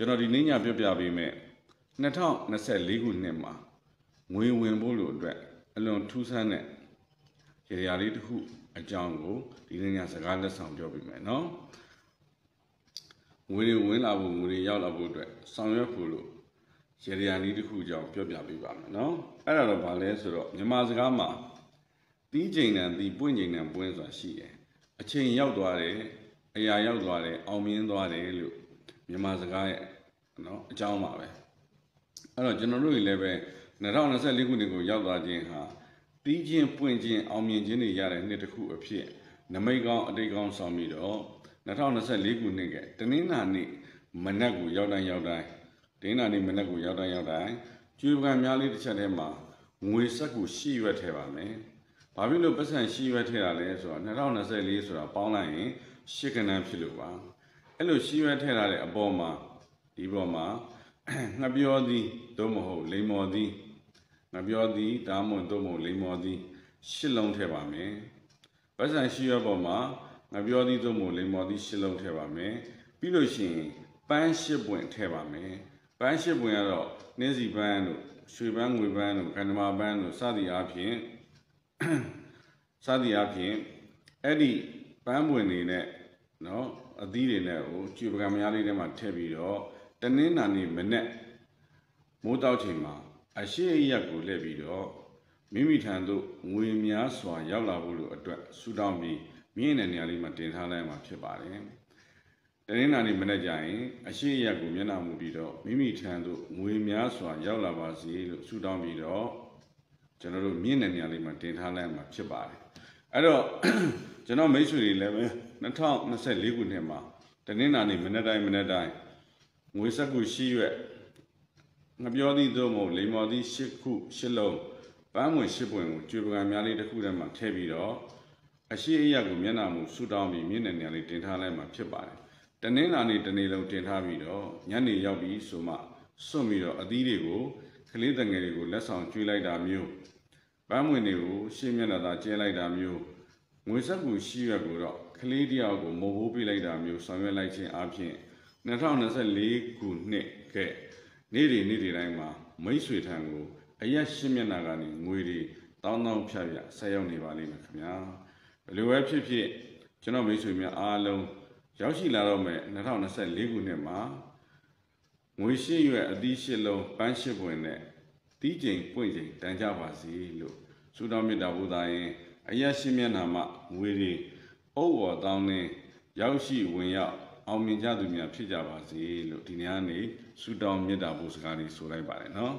ကျွန်တော်ဒီနေ့ညပြပြပေးမယ်2024ခုနှစ်မှာငွေဝင်ဖို့လိုအတွက်အလွန်ထူးဆန်းတဲ့ရေရာလေးတစ်ခုအကြောင်းကိုဒီနေ့ညစကားလက်ဆောင်ပြောပေးမယ်နော်ငွေတွေဝင်လာဖို့ငွေတွေရောက်လာဖို့အတွက်ဆောင်ရွက်ဖို့လို့ရေရာလေးတစ်ခုအကြောင်းပြောပြပေးပါမယ်နော်အဲ့ဒါတော့ဗာလဲဆိုတော့မြန်မာစကားမှာတီးချိန်တန်တီးပွင့်ချိန်တန်ပွင့်ဆိုတာရှိတယ်အချိန်ရောက်သွားတယ်အရာရောက်သွားတယ်အောင်မြင်သွားတယ်လို့မြန်မာစကားရဲ့နော်အကြောင်းပါပဲအဲ့တော့ကျွန်တော်တို့တွေလည်းပဲ2024ခုနှစ်ကိုရောက်သွားခြင်းဟာတီးခြင်းပွင့်ခြင်းအောင်မြင်ခြင်းတွေရတဲ့နှစ်တစ်ခုအဖြစ်နမိတ်ကောင်းအတိတ်ကောင်းဆောင်ပြီးတော့2024ခုနှစ်ကတနင်္လာနေ့မနက်ကိုရောက်တိုင်းရောက်တိုင်းတနင်္လာနေ့မနက်ကိုရောက်တိုင်းရောက်တိုင်းကျွေးပကံများလေးတစ်ချက်ထဲမှာငွေဆက်ကိုရှိရွက်ထဲပါမယ်။ဘာဖြစ်လို့ပတ်စံရှိရွက်ထဲတာလဲဆိုတော့2024ဆိုတာပေါင်းလိုက်ရင်ရှစ်ကဏ္ဍဖြစ်လို့ပါ။အဲ့လိုရှိမှထည့်ထားတဲ့အပေါ်မှာဒီပေါ်မှာငပြောသည်သို့မဟုတ်လိမ္မော်သည်ငပြောသည်ဒါမှမဟုတ်သို့မဟုတ်လိမ္မော်သည်ရှစ်လုံးထည့်ပါမယ်။ပတ်စံရှိရပေါ်မှာငပြောသည်သို့မဟုတ်လိမ္မော်သည်ရှစ်လုံးထည့်ပါမယ်။ပြီးလို့ရှိရင်ပန်းရှစ်ပွင့်ထည့်ပါမယ်။ပန်းရှစ်ပွင့်ကတော့နှင်းစီပန်းတို့ရွှေပန်းငွေပန်းတို့ကန္ဓမာပန်းတို့စသည်အားဖြင့်စသည်အားဖြင့်အဲ့ဒီပန်းပွင့်တွေနဲ့နော်အသီးတွေနဲ့ဟိုကျူပကံမရလေးထဲမှာထည့်ပြီးတော့တနင်္လာနေ့မနေ့မိုးတောက်ချိန်မှာအရှိအရက်ကိုလှည့်ပြီးတော့မိမိထံသို့ငွေများစွာ ရောက်လာဖို့လိုအတွက်ဆူတောင်းပြီးမြင့်တဲ့နေရာလေးမှာတင်ထားလိုက်မှာဖြစ်ပါတယ်တနင်္လာနေ့မနေ့ကျရင် အရှိအရက်ကိုမျက်နှာမူပြီးတော့မိမိထံသို့ငွေများစွာ ရောက်လာပါစေလို့ဆုတောင်းပြီးတော့ကျွန်တော်တို့မြင့်တဲ့နေရာလေးမှာတင်ထားလိုက်မှာဖြစ်ပါတယ်အဲ့တော့ကျွန်တော်မိတ်ဆွေတွေလည်းပဲ2024ခုနှစ်မှာ တနင်္လာနေ့မနေ့တိုင်းမနေ့တိုင်းငွေစက်ကူရှိရွက်ငပြောသည့်သို့မဟုတ်လိမ္မော်သည့်၈ခု၈လုံးပန်းဝင်၈ပွင့်ကိုကျွေပကံများလေးတစ်ခုထဲမှာထည့်ပြီးတော့အရှိအယက်ကိုမျက်နှာမူဆူတောင်းပြီးမျက်နှာနေရာလေးတင်ထားလိုက်မှဖြစ်ပါတယ်တနင်္လာနေ့တနေ့လုံးတင်ထားပြီးတော့ညနေရောက်ပြီးဆိုမှစွန့်ပြီးတော့အသီးတွေကိုကလေးတငယ်တွေကိုလက်ဆောင်ကျွေးလိုက်တာမျိုးပန်းမွင့်တွေကိုရှင်းမျက်နှာသာကျင်းလိုက်တာမျိုးငွေဆက်ကူရှိရွက်ကိုတော့ကလေးတယောက်ကိုမိုးဘိုးပေးလိုက်တာမျိုးဆောင်ရွက်လိုက်ခြင်းအပြင်2024ခုနှစ်ကနေ့တွေနေ့တွေတိုင်းမှာမိတ်ဆွေထံကိုအရက်ရှင်းမျက်နှာကနေငွေတွေတောင်းတောင်းဖြတ်ဖြတ်ဆက်ရောက်နေပါလိမ့်မယ်ခင်ဗျာဘယ်လိုပဲဖြစ်ဖြစ်ကျွန်တော်မိတ်ဆွေများအားလုံးရောက်ရှိလာတော့မယ်2024ခုနှစ်မှာငွေရှိရွက်အသီးရှိလုံးပန်းရှိပွင့်နဲ့တီးချိန်ပွင့်ချိန်တန်ကြပါစေလို့ဆုတောင်းမေတ္တာဘုရားရင်အယက်ရှိမျက်နာမှငွေတွေဩဝေါ်တောင်းနေရောက်ရှိဝင်ရောက်အောင်မြင်ကြသူများဖြစ်ကြပါစေလို့ဒီနေ့ကနေဆုတောင်းမေတ္တာဘုရားစကားလေးဆိုလိုက်ပါတယ်နော်